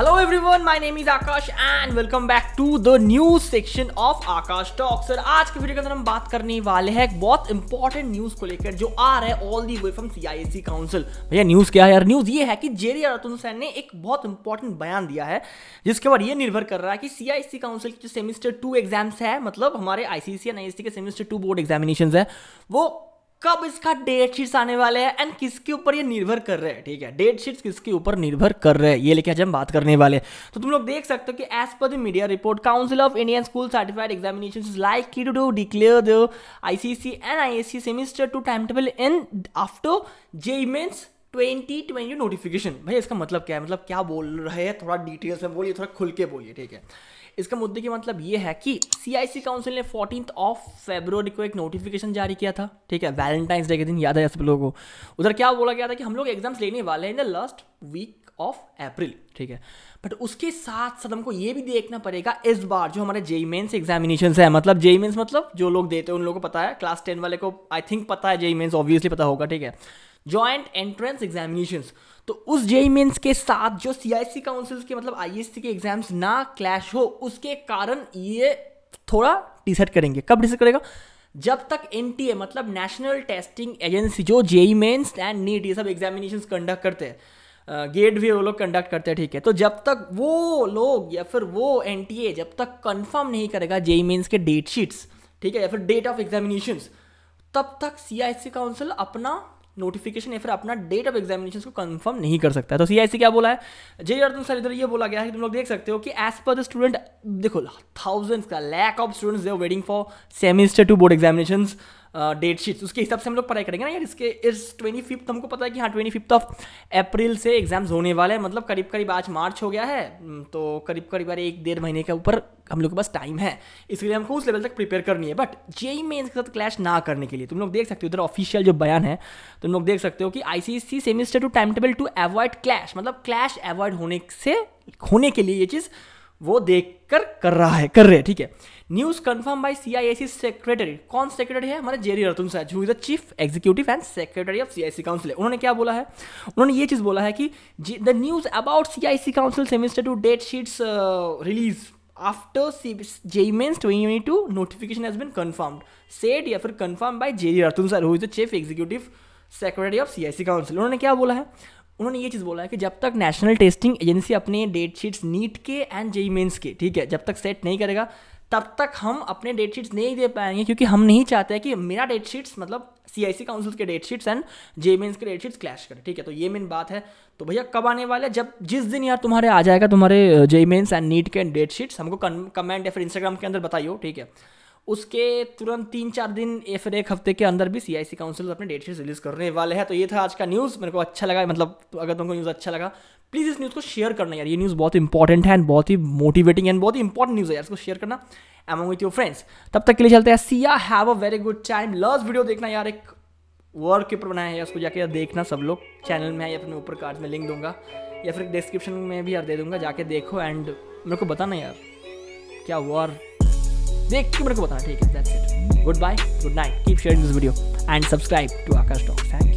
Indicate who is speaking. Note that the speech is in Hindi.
Speaker 1: hello everyone my name is Aakash and welcome back to the news section of Aakash talk sir आज के वीडियो के अंदर हम बात करने वाले हैं एक बहुत इंपॉर्टेंट न्यूज को लेकर जो आ रहा है all the way from CISC council भैया न्यूज क्या है यार न्यूज ये है कि जेरी अरतुन सैन ने एक बहुत इंपॉर्टेंट बयान दिया है जिसके ऊपर ये निर्भर कर रहा है कि सीआईएससी काउंसिल की जो सेमिस्टर टू एग्जाम्स है मतलब हमारे आईसीसी एन आई के सेमिस्टर टू बोर्ड एग्जामिनेशन है वो कब इसका डेट शीट्स आने वाले हैं एंड किसके ऊपर ये निर्भर कर रहे हैं ठीक है डेट शीट्स किसके ऊपर निर्भर कर रहे हैं ये लेके आज हम बात करने वाले हैं तो तुम लोग देख सकते हो कि as per the media report council of Indian school certified examination is like to do declare the ICC and ISC semester two time table in after J mains twenty twenty notification भाई इसका मतलब क्या है मतलब क्या बोल रहे हैं थोड़ा डिटेल्स में बोलिए थोड़ा खुल के बोलिए ठीक है इसका मुद्दे की मतलब ये है कि सी काउंसिल ने फोर्टीन ऑफ फेब्रवरी को एक नोटिफिकेशन जारी किया था ठीक है वैलेंटाइंस डे के दिन याद है सब लोगों को उधर क्या बोला गया था कि हम लोग एग्जाम्स लेने वाले हैं in the last week of April ठीक है बट उसके साथ साथ हमको ये भी देखना पड़ेगा इस बार जो हमारे जेई मेन्स एग्जामिनेशन है मतलब जेई मेन्स मतलब जो लोग देते हैं उन लोगों को पता है क्लास टेन वाले को आई थिंक पता है जेई मेन्स ऑब्वियसली पता होगा ठीक है ज्वाइंट एंट्रेंस एग्जामिनेशन तो उस जेई मेन्स e e के साथ जो सी आई सी काउंसिल्स के मतलब आई एस सी के एग्जाम्स ना क्लैश हो उसके कारण ये थोड़ा डिसाइड करेंगे कब डिसाइड करेगा जब तक एन टी ए मतलब नेशनल टेस्टिंग एजेंसी जो जेई मेन्स एंड नीट ये सब एग्जामिनेशन कंडक्ट करते हैं गेट भी वो लोग कंडक्ट करते हैं ठीक है तो जब तक वो लोग या फिर वो एन जब तक कंफर्म नहीं करेगा जेई मेन्स e के डेट शीट्स ठीक है या फिर डेट ऑफ एग्जामिनेशन तब तक सी काउंसिल अपना नोटिफिकेशन या फिर अपना डेट ऑफ एग्जामिनेशन को कंफर्म नहीं कर सकता है तो सी क्या बोला है जे अर्दन e सर इधर ये बोला गया है कि तुम लोग देख सकते हो कि एज पर द स्टूडेंट देखो थाउजेंड्स का lack of students they waiting for semester two board examination date sheets उसके हिसाब से हम लोग पढ़ाई करेंगे ना यार इसके इस ट्वेंटी फिफ्थ हमको पता है कि हाँ ट्वेंटी फिफ्थ ऑफ अप्रैल से एग्जाम्स होने वाले हैं मतलब करीब करीब आज मार्च हो गया है तो करीब करीब यार एक डेढ़ महीने के ऊपर हम लोग के पास टाइम है इसलिए हमको उस लेवल तक प्रिपेयर करनी है बट जेई मेन्स के साथ क्लैश ना करने के लिए तुम लोग देख सकते हो इधर ऑफिशियल जो बयान है तुम लोग देख सकते हो कि ICC semester two time table to avoid clash मतलब क्लैश अवॉइड होने से होने के लिए ये चीज़ वो देख कर कर रहा है कर रहे हैं ठीक है news confirm confirm by CIAC secretary कौन सेक्रेटरी है हमारे जेरी रतुन सर जो is the chief executive and secretary of C I C council उन्होंने क्या बोला है उन्होंने ये चीज़ बोला है कि the news about C I C council semester two date sheets release after JEE mains twenty two notification has been confirmed set या फिर confirm by Gerry Arathoon sir who is the chief executive secretary of C I C council उन्होंने क्या बोला है उन्होंने ये चीज़ बोला है कि जब तक नेशनल टेस्टिंग एजेंसी अपने डेट शीट्स नीट के एंड जेई मेन्स के ठीक है जब तक सेट नहीं करेगा तब तक हम अपने डेट शीट्स नहीं दे पाएंगे क्योंकि हम नहीं चाहते हैं कि मेरा डेट शीट्स मतलब सी आई सी काउंसिल के date sheets and J mains के डेट शीट्स क्लैश करें ठीक है तो ये मेन बात है तो भैया कब आने वाले जब जिस दिन यार तुम्हारे आ जाएगा तुम्हारे जे मेन्स एंड नीट के डेट शीट्स हमको कमेंट या फिर इंस्टाग्राम के अंदर बताइयो ठीक है उसके तुरंत तीन चार दिन या फिर एक हफ्ते के अंदर भी सीआईसी काउंसिल अपने डेट शीट रिलीज़ करने वाले हैं तो ये था आज का न्यूज़ मेरे को अच्छा लगा मतलब तो अगर तुमको न्यूज़ अच्छा लगा प्लीज़ इस न्यूज़ को शेयर करना यार ये न्यूज़ बहुत इंपॉर्टेंट है एंड बहुत ही मोटिवेटिंग एंड बहुत ही इंपॉर्टेंट न्यूज़ है यार इसको शेयर करना एमंग विथ योर फ्रेंड्स तब तक के लिए चलते हैं see ya have a very good time last video देखना यार एक वर्क के ऊपर बनाया है उसको जाके यार देखना सब लोग चैनल में है या फिर ऊपर कार्ड में लिंक दूंगा या फिर डिस्क्रिप्शन में भी यार दे दूंगा जाके देखो एंड मेरे को बताना यार क्या वर्क देख के मेरे को बताना ठीक है good bye good night keep sharing this video and subscribe to Aakash docs thank